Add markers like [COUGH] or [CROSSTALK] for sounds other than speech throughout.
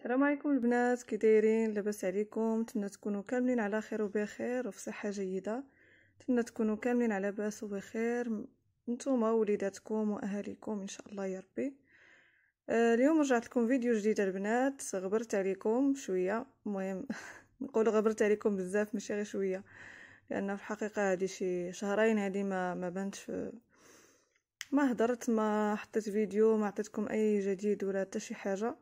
السلام عليكم البنات كي دايرين لاباس عليكم نتمنى تكونوا كاملين على خير وبخير وفي صحه جيده نتمنى تكونوا كاملين على باس وبخير نتوما ووليداتكم واهاليكم ان شاء الله يا ربي آه، اليوم رجعت لكم فيديو جديد البنات غبرت عليكم شويه المهم [LAUGHS] نقول غبرت عليكم بزاف ماشي غير شويه لان في الحقيقه هذه شي شهرين هذه ما ما بنتش ما هدرت ما حطيت فيديو ما عطيتكم اي جديد ولا حتى شي حاجه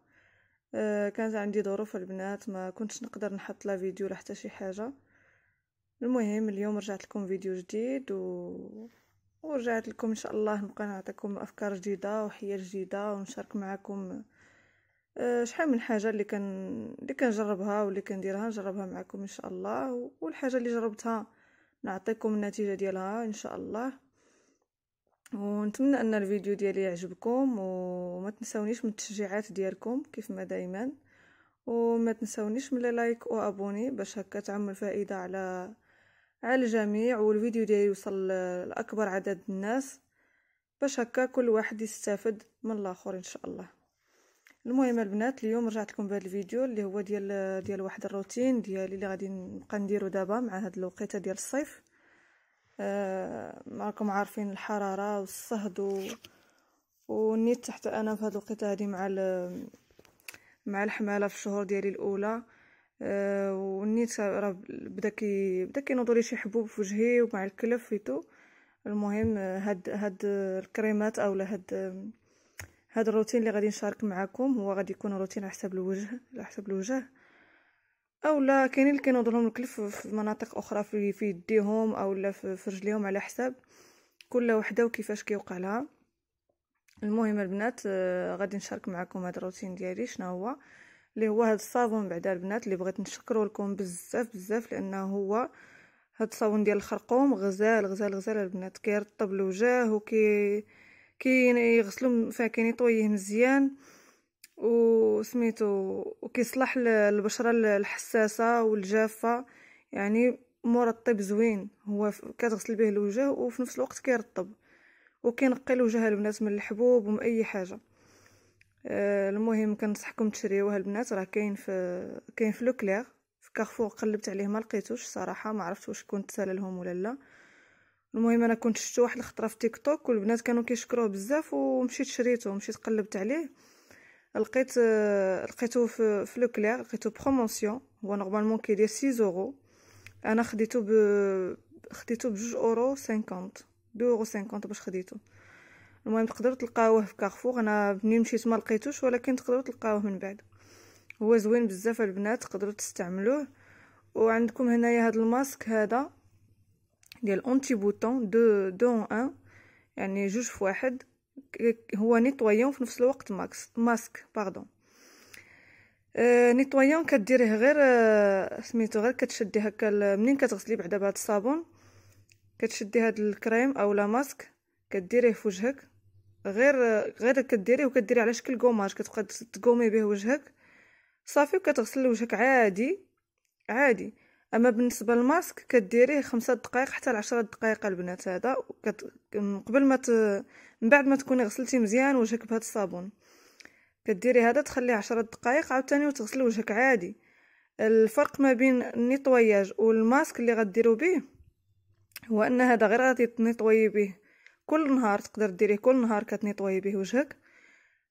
آه، كانت عندي ظروف البنات ما كنتش نقدر نحط لا فيديو لا حتى شي حاجه المهم اليوم رجعت لكم فيديو جديد و... ورجعت لكم ان شاء الله نبقى نعطيكم افكار جديده وحيل جديده ونشارك معكم آه، شحال من حاجه اللي كان اللي كنجربها واللي كنديرها نجربها معكم ان شاء الله والحاجه اللي جربتها نعطيكم النتيجه ديالها ان شاء الله ونتمنى ان الفيديو ديالي يعجبكم وما تنسونيش من التشجيعات ديالكم كيف ما دائما وما تنسونيش من لايك وابوني باش هكا تعم الفائده على على الجميع والفيديو ديالي يوصل لاكبر عدد الناس باش هكا كل واحد يستافد من الاخر ان شاء الله المهم البنات اليوم رجعت لكم بهذا الفيديو اللي هو ديال ديال واحد الروتين ديالي اللي غادي نبقى نديرو دابا مع هاد الوقيته ديال الصيف ما آه، راكم عارفين الحراره والصهد و... ونيت تحت انا في هاد الوقيته هادي مع ال... مع الحماله في الشهور ديالي الاولى أه ونيت راه بدا كي بدا كينوضو لي شي حبوب في وجهي ومع الكلف فيتو المهم هاد هاد الكريمات اولا هاد هاد الروتين اللي غادي نشارك معكم هو غادي يكون روتين على حساب الوجه على حساب الوجه او لا كاينين اللي كينوضلهم الكلف في مناطق اخرى في في يديهم او لا في, رجليهم على حساب كل وحده وكيفاش كيوقع لها المهم البنات آه، غادي نشارك معكم هذا الروتين ديالي شنو هو اللي هو هذا الصابون بعدا البنات اللي بغيت نشكره لكم بزاف بزاف لانه هو هذا الصابون ديال الخرقوم غزال غزال غزال البنات كيرطب الوجه وكي كي يغسلو فكاين يطويه مزيان وسميتو وكيصلح للبشره الحساسه والجافه يعني مرطب زوين هو كتغسل به الوجه وفي نفس الوقت كيرطب وكينقي الوجه البنات من الحبوب ومن اي حاجه آه، المهم كنصحكم تشريوه البنات راه كاين في كاين في لوكلير في كارفور قلبت عليه ما لقيتوش صراحه ما عرفت واش كنت لهم ولا لا المهم انا كنت شفتو واحد الخطره في تيك توك والبنات كانوا كيشكروه بزاف ومشيت شريته ومشيت قلبت عليه لقيت لقيته في في لوكلير لقيته بروموسيون هو نورمالمون كيدير 6 اورو انا خديته ب خديته ب 2 اورو 50 2 اورو 50 باش خديته المهم تقدروا تلقاوه في كارفور انا بني مشيت ما لقيتوش ولكن تقدروا تلقاوه من بعد هو زوين بزاف البنات تقدروا تستعملوه وعندكم هنايا هذا الماسك هذا ديال اونتي بوتون دو دو ان يعني جوج في واحد هو نيطويون في نفس الوقت ماكس ماسك باردون نيتويون نيطويون كديريه غير آه، سميتو غير كتشدي هكا منين كتغسلي بعدا بهاد الصابون كتشدي هاد الكريم او لا ماسك كديريه في وجهك غير آه، غير كديريه وكديريه على شكل قماش كتبقى تقومي به وجهك صافي وكتغسل وجهك عادي عادي اما بالنسبه للماسك كديريه خمسة دقائق حتى لعشرة دقائق البنات هذا كت... قبل ما ت... من بعد ما تكوني غسلتي مزيان وجهك بهذا الصابون كديري هذا تخليه عشرة دقائق عاوتاني وتغسلي وجهك عادي الفرق ما بين النيطوياج والماسك اللي غديروا به هو ان هذا غير غادي تنيطوي به كل نهار تقدر ديريه كل نهار كتنيطوي به وجهك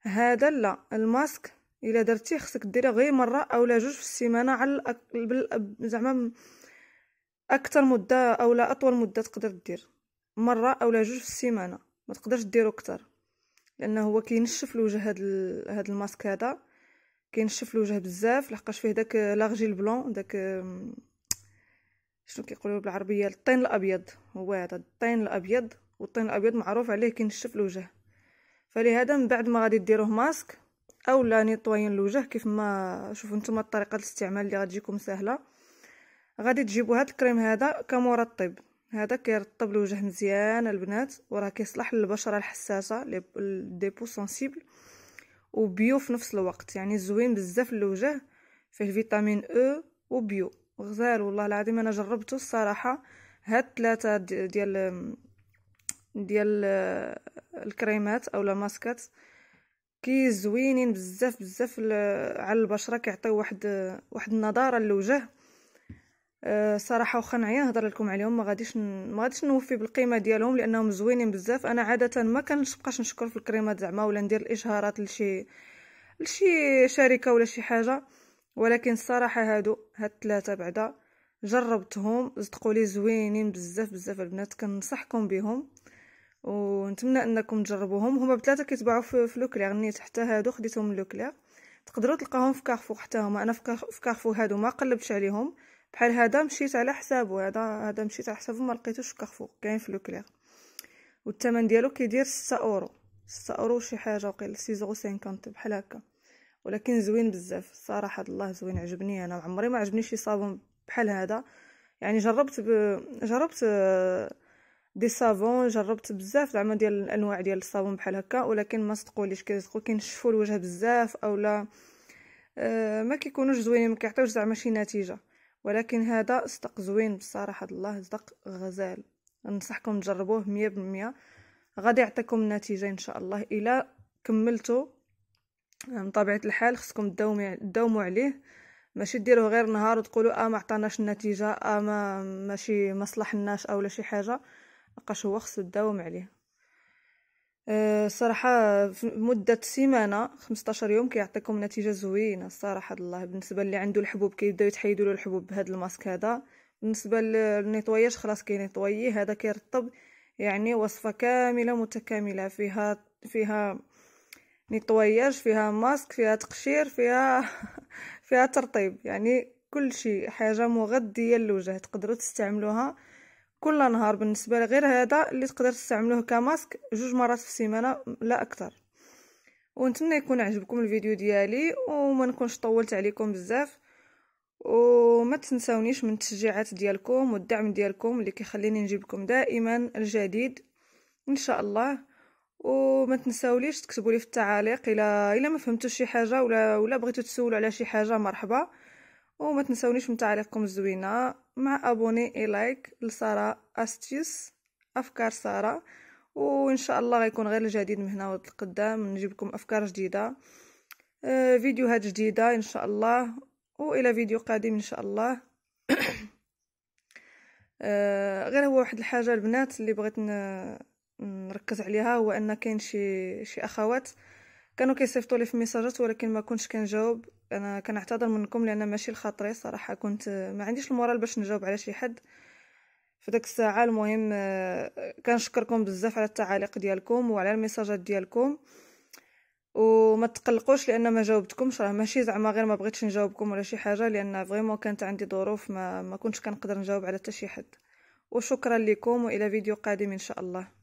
هذا لا الماسك الا درتي خصك ديريه غير مره اولا جوج في السيمانه على زعما اكثر مده اولا اطول مده تقدر دير مره اولا جوج في السيمانه ما تقدرش ديرو اكثر لانه هو كينشف الوجه هاد ال... هاد الماسك هذا كينشف الوجه بزاف لحقاش فيه داك لاغجيل بلون داك شنو كيقولوا بالعربيه الطين الابيض هو هذا الطين الابيض والطين الابيض معروف عليه كينشف الوجه فلهذا من بعد ما غادي ديروه ماسك او لا نيطوين الوجه كيف ما شوفوا نتوما طريقه الاستعمال اللي غتجيكم سهله غادي تجيبوا هذا الكريم هذا كمرطب هذا كيرطب الوجه مزيان البنات وراه كيصلح للبشره الحساسه لي بو سنسيبل وبيو في نفس الوقت يعني زوين بزاف للوجه فيه فيتامين او e وبيو غزال والله العظيم انا جربته الصراحه هاد ثلاثه ديال ديال آه، الكريمات او لا ماسكات كي زوينين بزاف بزاف على البشره كيعطيو واحد واحد النضاره للوجه أه صراحه واخا نهضر لكم عليهم ما غاديش ما غاديش نوفي بالقيمه ديالهم لانهم زوينين بزاف انا عاده ما كنبقاش نشكر في الكريمات زعما ولا ندير الاشهارات لشي لشي شركه ولا شي حاجه ولكن الصراحه هادو هاد الثلاثه بعدا جربتهم صدقوا لي زوينين بزاف بزاف البنات كنصحكم بهم ونتمنى انكم تجربوهم هما بثلاثه كيتباعوا في, في لوكلير نيت حتى هادو خديتهم من لوكلير تقدروا تلقاهم في كارفو حتى هما انا في كارفو هادو ما قلبتش عليهم بحال هذا مشيت على حسابو هذا هذا مشيت على حسابو ما لقيتوش في كارفو كاين في لوكلير والثمن ديالو كيدير 6 اورو 6 اورو شي حاجه وقيل 6.50 بحال هكا ولكن زوين بزاف صراحه الله زوين عجبني انا عمري ما عجبني شي صابون بحال هذا يعني جربت ب... جربت آه دي صابون جربت بزاف زعما ديال الانواع ديال الصابون بحال هكا ولكن ما صدقوليش كيصدقو كينشفوا الوجه بزاف اولا ما كيكونوش زوينين ما كيعطيوش زعما شي نتيجه ولكن هذا صدق زوين بصراحه الله صدق غزال ننصحكم تجربوه 100% غادي يعطيكم نتيجه ان شاء الله الا كملتو من طبيعه الحال خصكم تداوموا عليه ماشي ديروه غير نهار وتقولوا اه ما عطاناش النتيجه اه ما ماشي مصلحناش اولا شي حاجه لقاش هو خصو داوم عليه الصراحة أه، مدة سيمانة خمسطاشر يوم كيعطيكم نتيجة زوينة الصراحة الله بالنسبة اللي عنده الحبوب كيبداو يتحيدوا له الحبوب بهذا الماسك هذا بالنسبة للنيطواياج خلاص كينيطوي هذا كيرطب يعني وصفة كاملة متكاملة فيها فيها نيطواياج فيها ماسك فيها تقشير فيها [LAUGHS] فيها ترطيب يعني كل شيء حاجة مغذية للوجه تقدروا تستعملوها كل نهار بالنسبه لغير هذا اللي تقدر تستعملوه كماسك جوج مرات في السيمانه لا اكثر ونتمنى يكون عجبكم الفيديو ديالي وما نكونش طولت عليكم بزاف وما تنساونيش من التشجيعات ديالكم والدعم ديالكم اللي كيخليني نجيب لكم دائما الجديد ان شاء الله وما تنساوليش تكتبوا لي في التعاليق الا الا ما فهمتوا شي حاجه ولا ولا بغيتوا تسولوا على شي حاجه مرحبا وما تنساونيش من تعاليقكم الزوينه مع ابوني اي لايك لساره استيس افكار ساره وان شاء الله غيكون غير الجديد من هنا لقدام نجيب لكم افكار جديده آه، فيديوهات جديده ان شاء الله والى فيديو قادم ان شاء الله غير هو واحد الحاجه البنات اللي بغيت نركز عليها هو ان كاين شي شي اخوات كانوا كيصيفطوا لي في ميساجات ولكن ما كنتش كنجاوب انا كنعتذر منكم لان ماشي لخاطري صراحه كنت ما عنديش المورال باش نجاوب على شي حد في الساعه المهم آه، كنشكركم بزاف على التعاليق ديالكم وعلى الميساجات ديالكم وما تقلقوش لان ما جاوبتكمش راه ماشي زعما غير ما بغيتش نجاوبكم ولا شي حاجه لان فريمون كانت عندي ظروف ما ما كنتش كنقدر نجاوب على حتى شي حد وشكرا لكم والى فيديو قادم ان شاء الله